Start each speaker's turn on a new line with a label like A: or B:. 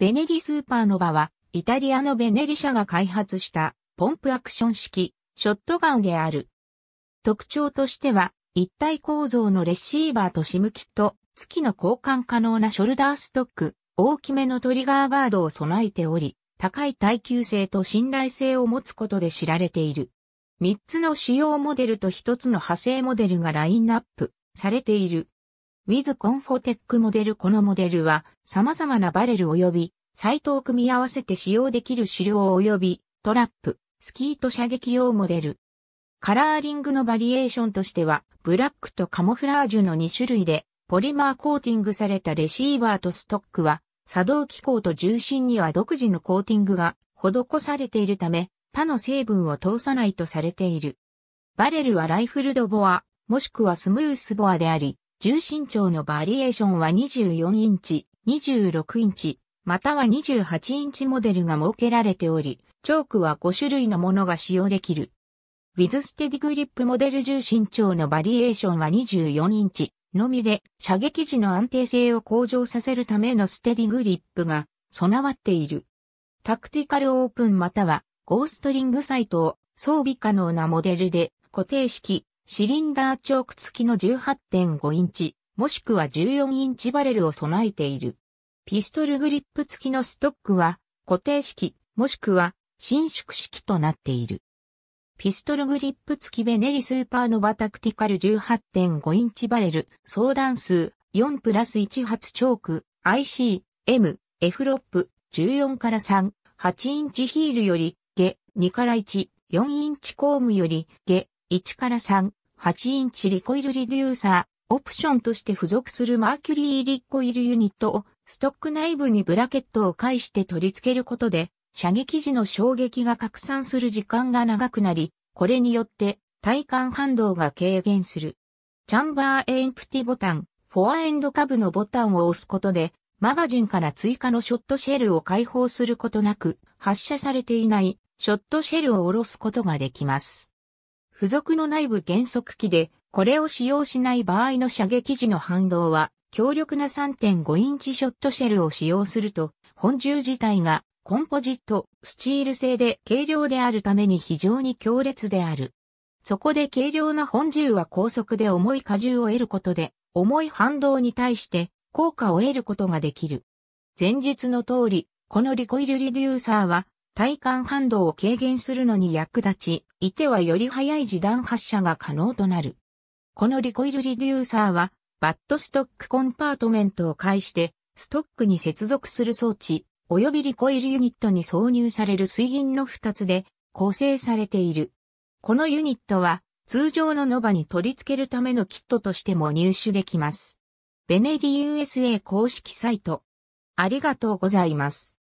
A: ベネリスーパーノバは、イタリアのベネリ社が開発したポンプアクション式ショットガンである。特徴としては、一体構造のレシーバーとシムキット、月の交換可能なショルダーストック、大きめのトリガーガードを備えており、高い耐久性と信頼性を持つことで知られている。3つの主要モデルと1つの派生モデルがラインナップされている。ウィズコンフォテックモデルこのモデルは様々なバレル及びサイトを組み合わせて使用できる狩猟及びトラップ、スキーと射撃用モデル。カラーリングのバリエーションとしてはブラックとカモフラージュの2種類でポリマーコーティングされたレシーバーとストックは作動機構と重心には独自のコーティングが施されているため他の成分を通さないとされている。バレルはライフルドボア、もしくはスムースボアであり、重心長のバリエーションは24インチ、26インチ、または28インチモデルが設けられており、チョークは5種類のものが使用できる。ウィズステディグリップモデル重心長のバリエーションは24インチのみで射撃時の安定性を向上させるためのステディグリップが備わっている。タクティカルオープンまたはゴーストリングサイトを装備可能なモデルで固定式、シリンダーチョーク付きの18.5インチ、もしくは14インチバレルを備えている。ピストルグリップ付きのストックは固定式、もしくは伸縮式となっている。ピストルグリップ付きベネリスーパーノバタクティカル18.5インチバレル、相談数4プラス1発チョーク、IC、M、F ロップ14から3、8インチヒールより、下、2から1、4インチコームより、下、1から3、8インチリコイルリデューサー、オプションとして付属するマーキュリーリコイルユニットをストック内部にブラケットを介して取り付けることで、射撃時の衝撃が拡散する時間が長くなり、これによって体感反動が軽減する。チャンバーエンプティボタン、フォアエンド下部のボタンを押すことで、マガジンから追加のショットシェルを解放することなく、発射されていないショットシェルを下ろすことができます。付属の内部減速機で、これを使用しない場合の射撃時の反動は、強力な3.5インチショットシェルを使用すると、本銃自体がコンポジット、スチール製で軽量であるために非常に強烈である。そこで軽量な本銃は高速で重い荷重を得ることで、重い反動に対して効果を得ることができる。前述の通り、このリコイルリデューサーは体感反動を軽減するのに役立ち、いてはより早い時弾発射が可能となる。このリコイルリデューサーは、バットストックコンパートメントを介して、ストックに接続する装置、及びリコイルユニットに挿入される水銀の2つで構成されている。このユニットは、通常のノバに取り付けるためのキットとしても入手できます。ベネリ USA 公式サイト。ありがとうございます。